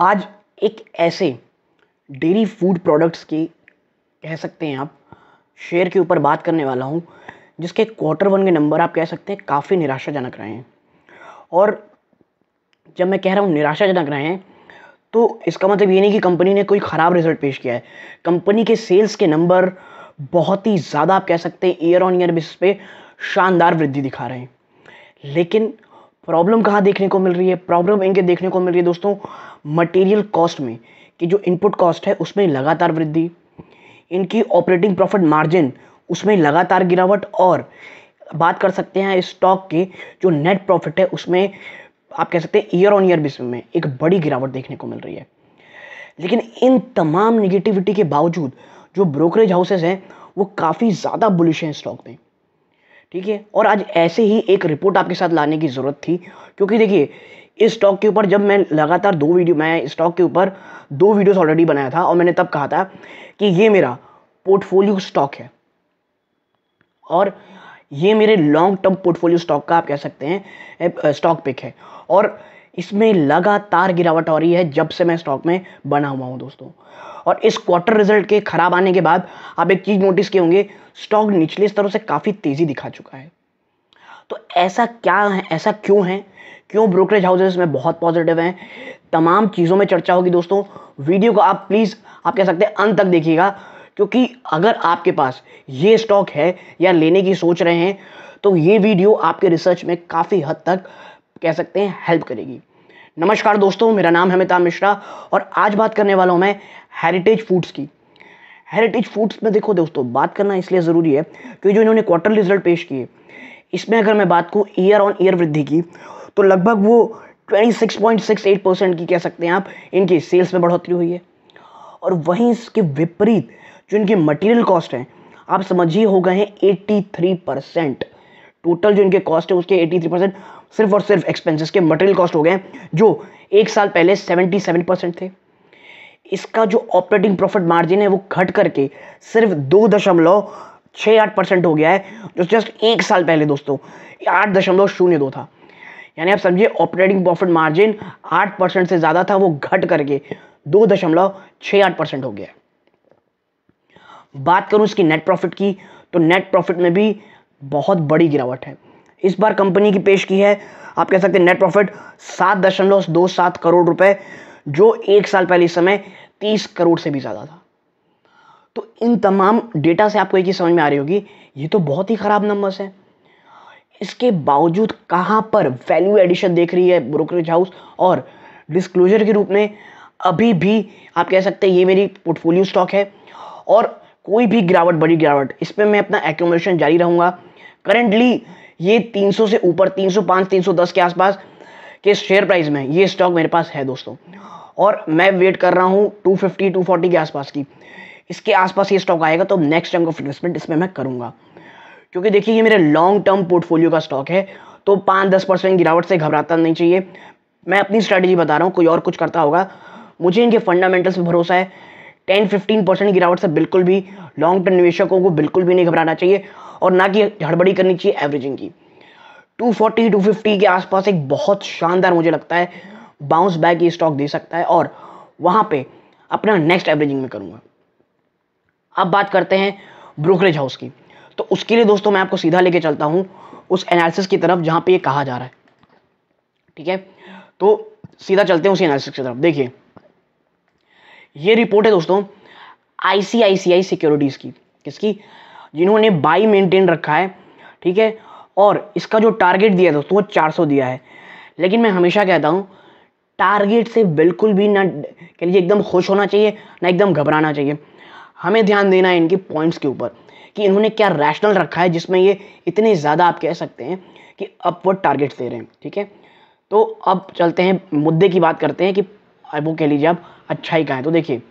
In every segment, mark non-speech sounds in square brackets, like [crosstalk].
आज एक ऐसे डेयरी फूड प्रोडक्ट्स की कह सकते हैं आप शेयर के ऊपर बात करने वाला हूँ जिसके क्वार्टर वन के नंबर आप कह सकते हैं काफ़ी निराशाजनक रहे हैं और जब मैं कह रहा हूँ निराशाजनक रहे हैं तो इसका मतलब ये नहीं कि कंपनी ने कोई ख़राब रिजल्ट पेश किया है कंपनी के सेल्स के नंबर बहुत ही ज़्यादा आप कह सकते हैं ईयर ऑन ईयर बेसिस पे शानदार वृद्धि दिखा रहे हैं लेकिन प्रॉब्लम कहाँ देखने को मिल रही है प्रॉब्लम इनके देखने को मिल रही है दोस्तों मटेरियल कॉस्ट में कि जो इनपुट कॉस्ट है उसमें लगातार वृद्धि इनकी ऑपरेटिंग प्रॉफिट मार्जिन उसमें लगातार गिरावट और बात कर सकते हैं स्टॉक की जो नेट प्रॉफिट है उसमें आप कह सकते हैं ईयर ऑन ईयर बेसिस में एक बड़ी गिरावट देखने को मिल रही है लेकिन इन तमाम निगेटिविटी के बावजूद जो ब्रोकरेज हाउसेज हैं वो काफ़ी ज़्यादा बुलिश हैं स्टॉक में ठीक है और आज ऐसे ही एक रिपोर्ट आपके साथ लाने की ज़रूरत थी क्योंकि देखिए इस स्टॉक के ऊपर जब मैं लगातार दो वीडियो मैं स्टॉक के ऊपर दो वीडियोस ऑलरेडी बनाया था और मैंने तब कहा था कि ये मेरा पोर्टफोलियो स्टॉक है और ये मेरे लॉन्ग टर्म पोर्टफोलियो स्टॉक का आप कह सकते हैं स्टॉक पिक है और इसमें लगातार गिरावट हो रही है जब से मैं स्टॉक में बना हुआ हूँ दोस्तों और इस क्वार्टर रिजल्ट के ख़राब आने के बाद आप एक चीज़ नोटिस किए होंगे स्टॉक निचले स्तरों से काफ़ी तेज़ी दिखा चुका है तो ऐसा क्या है ऐसा क्यों है क्यों ब्रोकरेज हाउसेस में बहुत पॉजिटिव हैं तमाम चीज़ों में चर्चा होगी दोस्तों वीडियो को आप प्लीज़ आप कह सकते हैं अंत तक देखिएगा क्योंकि अगर आपके पास ये स्टॉक है या लेने की सोच रहे हैं तो ये वीडियो आपके रिसर्च में काफ़ी हद तक कह सकते हैं हेल्प करेगी नमस्कार दोस्तों मेरा नाम है अमिताभ मिश्रा और आज बात करने वाला हूँ मैं हेरिटेज फूड्स की हेरिटेज फूड्स में देखो दोस्तों बात करना इसलिए ज़रूरी है क्योंकि जो इन्होंने क्वार्टर रिजल्ट पेश किए इसमें अगर मैं बात करूँ ईयर ऑन ईयर वृद्धि की तो लगभग वो 26.68 परसेंट की कह सकते हैं आप इनकी सेल्स में बढ़ोतरी हुई है और वहीं इसके विपरीत जो इनके मटेरियल कॉस्ट हैं आप समझिए हो गए हैं 83 परसेंट टोटल जो इनके कॉस्ट है उसके 83 परसेंट सिर्फ और सिर्फ एक्सपेंसेस के मटेरियल कॉस्ट हो गए जो एक साल पहले 77 परसेंट थे इसका जो ऑपरेटिंग प्रॉफिट मार्जिन है वो घट करके सिर्फ दो दशमलव छः आठ परसेंट हो गया है जो जस्ट एक साल पहले दोस्तों आठ दशमलव शून्य दो था यानी आप समझिए ऑपरेटिंग प्रॉफिट मार्जिन आठ परसेंट से ज़्यादा था वो घट करके दो दशमलव छः आठ परसेंट हो गया है बात करूँ इसकी नेट प्रॉफिट की तो नेट प्रॉफिट में भी बहुत बड़ी गिरावट है इस बार कंपनी की पेश की है आप कह सकते हैं नेट प्रॉफिट सात दशमलव दो सात करोड़ रुपए जो एक साल पहले इस समय तीस करोड़ से भी ज़्यादा था तो इन तमाम डेटा से आपको एक चीज़ समझ में आ रही होगी ये तो बहुत ही ख़राब नंबर्स हैं इसके बावजूद कहाँ पर वैल्यू एडिशन देख रही है ब्रोकरेज हाउस और डिस्क्लोजर के रूप में अभी भी आप कह सकते हैं ये मेरी पोर्टफोलियो स्टॉक है और कोई भी गिरावट बड़ी गिरावट इस पर मैं अपना एकोमोडेशन जारी रहूँगा करेंटली ये 300 से ऊपर 305 310 के आसपास के शेयर प्राइस में ये स्टॉक मेरे पास है दोस्तों और मैं वेट कर रहा हूँ 250 240 के आसपास की इसके आसपास ये स्टॉक आएगा तो नेक्स्ट टाइम ऑफ इन्वेस्टमेंट इसमें मैं करूँगा क्योंकि देखिए ये मेरे लॉन्ग टर्म पोर्टफोलियो का स्टॉक है तो पाँच दस परसेंट गिरावट से घबराता नहीं चाहिए मैं अपनी स्ट्रैटेजी बता रहा हूँ कोई और कुछ करता होगा मुझे इनके फंडामेंटल्स पर भरोसा है टेन फिफ्टीन परसेंट गिरावट से बिल्कुल भी लॉन्ग टर्म निवेशकों को बिल्कुल भी नहीं घबराना चाहिए और ना कि हड़बड़ी करनी चाहिए एवरेजिंग की 240 250 के आसपास एक बहुत शानदार मुझे लगता है बाउंस बैक ये स्टॉक दे सकता है और वहाँ पे अपना नेक्स्ट एवरेजिंग में करूँगा अब बात करते हैं ब्रोकरेज हाउस की तो उसके लिए दोस्तों मैं आपको सीधा लेके चलता हूँ उस एनालिसिस की तरफ जहाँ पे ये कहा जा रहा है ठीक है तो सीधा चलते हैं उसी एनालिसिस की तरफ देखिए ये रिपोर्ट है दोस्तों आईसीआईसीआई सिक्योरिटीज़ की किसकी जिन्होंने बाई मेंटेन रखा है ठीक है और इसका जो टारगेट दिया है दोस्तों वो सौ दिया है लेकिन मैं हमेशा कहता हूँ टारगेट से बिल्कुल भी ना कह लीजिए एकदम खुश होना चाहिए ना एकदम घबराना चाहिए हमें ध्यान देना है इनके पॉइंट्स के ऊपर कि इन्होंने क्या रैशनल रखा है जिसमें ये इतने ज़्यादा आप कह सकते हैं कि अपवर्ड टारगेट्स दे रहे हैं ठीक है तो अब चलते हैं मुद्दे की बात करते हैं कि वो कह लीजिए आप अच्छाई का है तो देखिए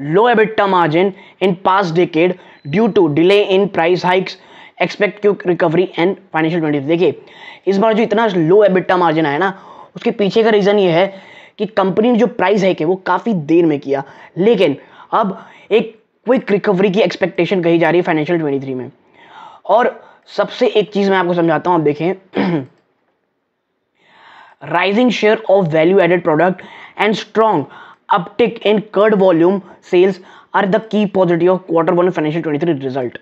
low EBITDA margin in past decade due to delay in price hikes expect Q recovery and financial twenty देखिए इस बार जो इतना लो एबिटा मार्जिन आया ना उसके पीछे का रीज़न ये है कि कंपनी ने जो प्राइस हाइक है वो काफ़ी देर में किया लेकिन अब एक क्विक रिकवरी की एक्सपेक्टेशन कही जा रही है फाइनेंशियल ट्वेंटी थ्री में और सबसे एक चीज़ मैं आपको समझाता हूँ आप देखें rising share of value added product and strong uptick in curd volume sales are the key positive of quarter one financial three result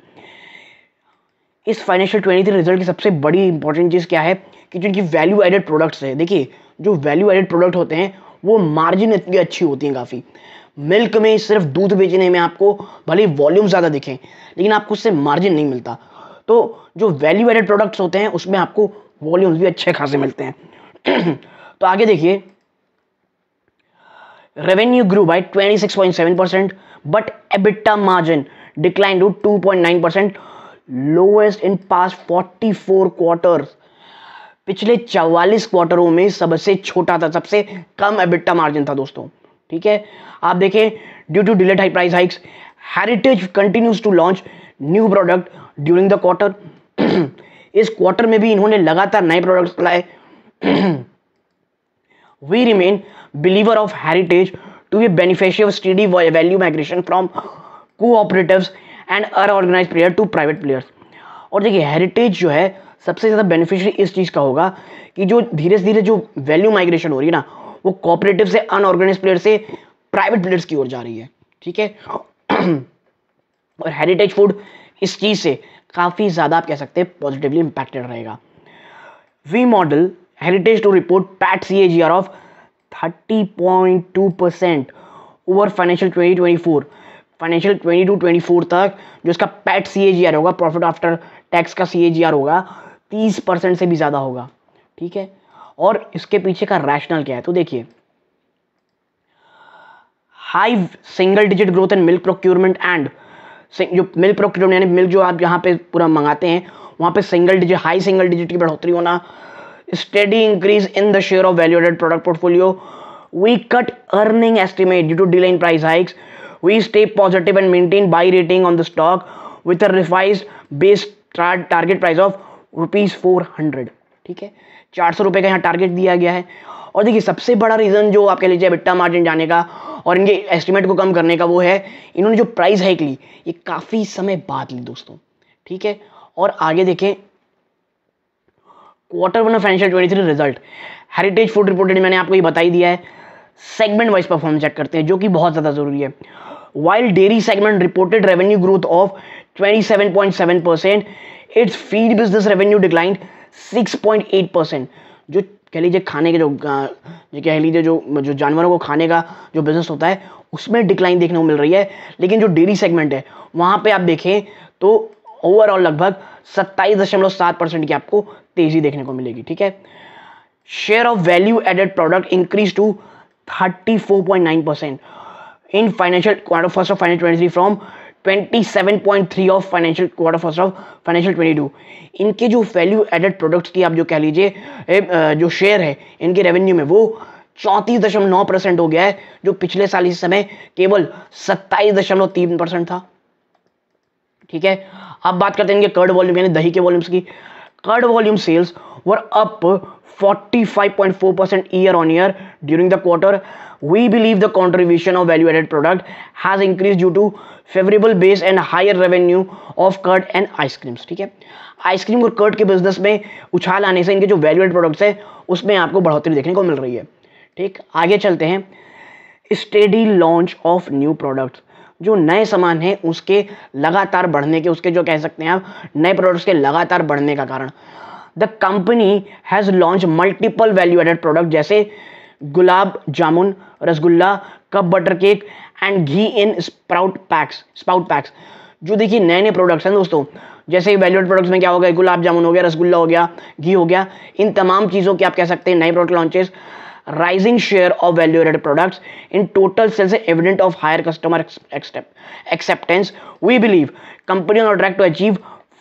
इस फाइनेंशियल थ्री रिजल्ट की सबसे बड़ी इंपॉर्टेंट चीज़ क्या है कि जो इनकी वैल्यू एडेड प्रोडक्ट्स है देखिए जो वैल्यू एडेड प्रोडक्ट होते हैं वो मार्जिन इतनी अच्छी होती हैं काफ़ी मिल्क में सिर्फ दूध बेचने में आपको भले वॉल्यूम ज़्यादा दिखें लेकिन आपको उससे मार्जिन नहीं मिलता तो जो वैल्यू एडेड प्रोडक्ट्स होते हैं उसमें आपको वॉल्यूम्स भी अच्छे खासे मिलते हैं [clears throat] तो आगे देखिए Revenue grew by 26.7%, but EBITDA margin declined to 2.9%, lowest in past 44 quarters. पिछले 44 क्वार्टरों में सबसे छोटा था सबसे कम एबिटा मार्जिन था दोस्तों ठीक है आप देखें due to delayed high price hikes Heritage continues to launch new product during the quarter इस क्वार्टर में भी इन्होंने लगातार नए प्रोडक्ट्स लाए [clears throat] we remain believer of heritage to be beneficial steady value migration from cooperatives and unorganised player to private players और देखिए heritage जो है सबसे ज़्यादा बेनिफिशियरी इस चीज़ का होगा कि जो धीरे धीरे जो वैल्यू माइग्रेशन हो रही है ना वो कॉपरेटिव से अनऑर्गेनाइज प्लेयर से प्राइवेट प्लेयर्स की ओर जा रही है ठीक है और हेरिटेज फूड इस चीज़ से काफ़ी ज़्यादा आप कह सकते हैं पॉजिटिवली इम्पैक्टेड रहेगा we model heritage to report PAT heritage to of thirty point two percent over financial twenty twenty four financial twenty two twenty four तक जो इसका पैट सी आर होगा प्रॉफिट आफ्टर टैक्स का C R होगा तीस percent से भी ज़्यादा होगा ठीक है और इसके पीछे का रैशनल क्या है तो देखिए high single digit growth in milk procurement एंड जो मिल्क प्रोक्योरमेंट यानी मिल्क जो आप यहाँ पे पूरा मंगाते हैं वहाँ पे single digit high single digit की बढ़ोतरी होना steady increase in the share of value added product portfolio we cut earning estimate due to delay in price hikes we stay positive and maintain buy rating on the stock with a रिफाइज based target price of rupees four hundred ठीक है चार सौ रुपए का यहाँ target दिया गया है और देखिए सबसे बड़ा रीज़न जो आप कह लीजिए बिट्टा मार्जिन जाने का और इनके एस्टिमेट को कम करने का वो है इन्होंने जो प्राइस हाइक ली ये काफ़ी समय बाद ली दोस्तों ठीक है और आगे देखें quarter one financial twenty three result Heritage Food reported मैंने आपको ये बता ही दिया है सेगमेंट वाइज परफॉर्म चेक करते हैं जो कि बहुत ज़्यादा ज़रूरी है while dairy segment reported revenue growth of twenty seven point seven percent its feed business revenue decline six point eight percent जो कह लीजिए खाने के जो जो कह लीजिए जो जो जानवरों को खाने का जो बिजनेस होता है उसमें डिक्लाइन देखने को मिल रही है लेकिन जो डेयरी सेगमेंट है वहाँ पर आप देखें तो ओवरऑल लगभग सत्ताईस दशमलव सात परसेंट की आपको तेजी देखने को मिलेगी ठीक है share of value added product increase to 34.9 percent in financial quarter first of financial twenty from 27.3 of financial quarter first of financial 22 इनके जो वैल्यू एडेड प्रोडक्ट्स की आप जो कह लीजिए जो शेयर है इनके रेवेन्यू में वो चौंतीस दशमलव नौ परसेंट हो गया है जो पिछले साल इस समय केवल सत्ताईस दशमलव तीन परसेंट था ठीक है अब बात करते हैं इनके कर्ड वॉल्यूम यानी दही के वॉल्यूम्स की Card volume sales were up 45.4% year on year during the quarter we believe the contribution of value added product has increase due to favourable base and higher revenue of curd and ice creams ठीक है ice cream और curd के business में उछाल आने से इनके जो वैल्यू एडेड प्रोडक्ट्स है उसमें आपको बढ़ोतरी देखने को मिल रही है ठीक आगे चलते हैं steady launch of new products जो नए सामान हैं उसके लगातार बढ़ने के उसके जो कह सकते हैं आप नए प्रोडक्ट्स के लगातार बढ़ने का कारण the company has launch multiple value added product जैसे gulab jamun rasgulla cup butter cake and ghee in sprout packs sprout packs जो देखिए नए नए प्रोडक्ट्स हैं दोस्तों जैसे वैल्यूड प्रोडक्ट्स में क्या हो गया गुलाब जामुन हो गया रसगुल्ला हो गया घी हो गया इन तमाम चीज़ों के आप कह सकते हैं नए product launches rising share of value-added products in total sales is evident of higher customer acceptance. We believe companies are on track to achieve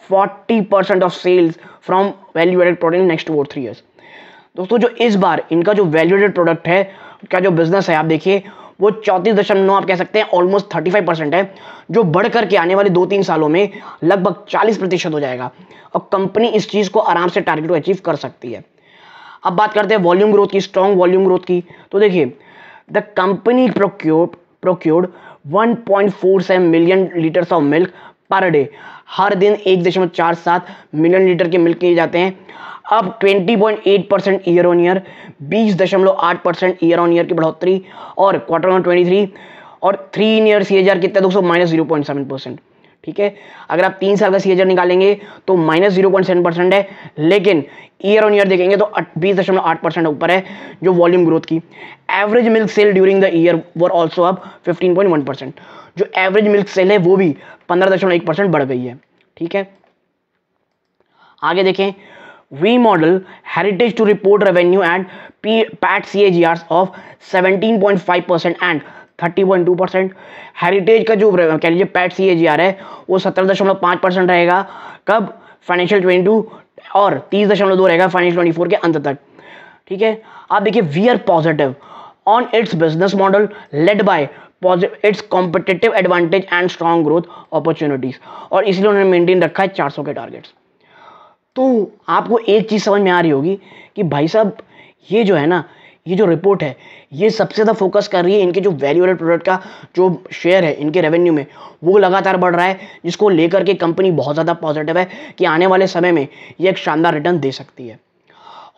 40% of sales from value added product next four three years दोस्तों जो इस बार इनका जो value added product है क्या जो business है आप देखिए वो चौंतीस दशमलव नौ आप कह सकते हैं ऑलमोस्ट थर्टी फाइव परसेंट है जो बढ़ करके आने वाले दो तीन सालों में लगभग चालीस प्रतिशत हो जाएगा और कंपनी इस चीज़ को आराम से टारगेट को अचीव कर सकती है अब बात करते हैं वॉल्यूम ग्रोथ की स्ट्रॉन्ग वॉल्यूम ग्रोथ की तो देखिए the company procured procured 1.47 million litres of milk per day हर दिन एक दशमलव चार सात मिलियन लीटर के मिल्क किए जाते हैं अब 20.8 परसेंट ईयर ऑन ईयर बीस दशमलव आठ परसेंट ईयर ऑन ईयर की बढ़ोतरी और क्वार्टर वन ट्वेंटी थ्री और three in year C H कितना दोस्तों minus zero point seven percent ठीक है अगर आप तीन साल का सी निकालेंगे तो minus zero point seven percent है लेकिन ईयर ऑन ईयर देखेंगे तो बीस दशमलव आठ परसेंट ऊपर है जो वॉल्यूम ग्रोथ की average milk sale during the year were also अब फिफ्टीन पॉइंट वन परसेंट जो एवरेज मिल्क सेल है वो भी पंद्रह दशमलव एक परसेंट बढ़ गई है ठीक है आगे देखें we model heritage to report revenue and PAT C A G R of seventeen point five percent and thirty point two percent Heritage का जो कह लीजिए पैट सी ए जी है वो सत्रह दशमलव पाँच परसेंट रहेगा कब फाइनेंशियल ट्वेंटी टू और तीस दशमलव दो रहेगा फाइनेंशियल ट्वेंटी फोर के अंत तक ठीक है आप देखिए we are positive on its business model led by its competitive advantage and strong growth opportunities और इसलिए उन्होंने मेनटेन रखा है चार के टारगेट्स तो आपको एक चीज़ समझ में आ रही होगी कि भाई साहब ये जो है ना ये जो रिपोर्ट है ये सबसे ज़्यादा फोकस कर रही है इनके जो वैल्यू एडेड प्रोडक्ट का जो शेयर है इनके रेवेन्यू में वो लगातार बढ़ रहा है जिसको लेकर के कंपनी बहुत ज़्यादा पॉजिटिव है कि आने वाले समय में ये एक शानदार रिटर्न दे सकती है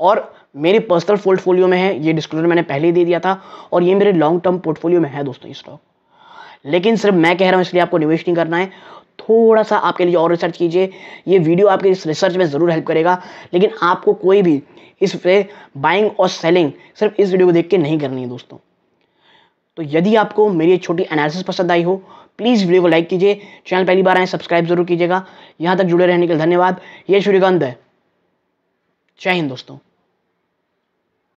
और मेरे पर्सनल पोर्टफोलियो में है ये डिस्क्लोजर मैंने पहले ही दे दिया था और ये मेरे लॉन्ग टर्म पोर्टफोलियो में है दोस्तों स्टॉक लेकिन सिर्फ मैं कह रहा हूँ इसलिए आपको निवेश नहीं करना है थोड़ा सा आपके लिए और रिसर्च कीजिए ये वीडियो आपके इस रिसर्च में ज़रूर हेल्प करेगा लेकिन आपको कोई भी इस पे बाइंग और सेलिंग सिर्फ इस वीडियो को देख के नहीं करनी है दोस्तों तो यदि आपको मेरी छोटी एनालिसिस पसंद आई हो प्लीज़ वीडियो को लाइक कीजिए चैनल पहली बार आए सब्सक्राइब जरूर कीजिएगा यहाँ तक जुड़े रहने के लिए धन्यवाद ये श्रीगंध है जय हिंद दोस्तों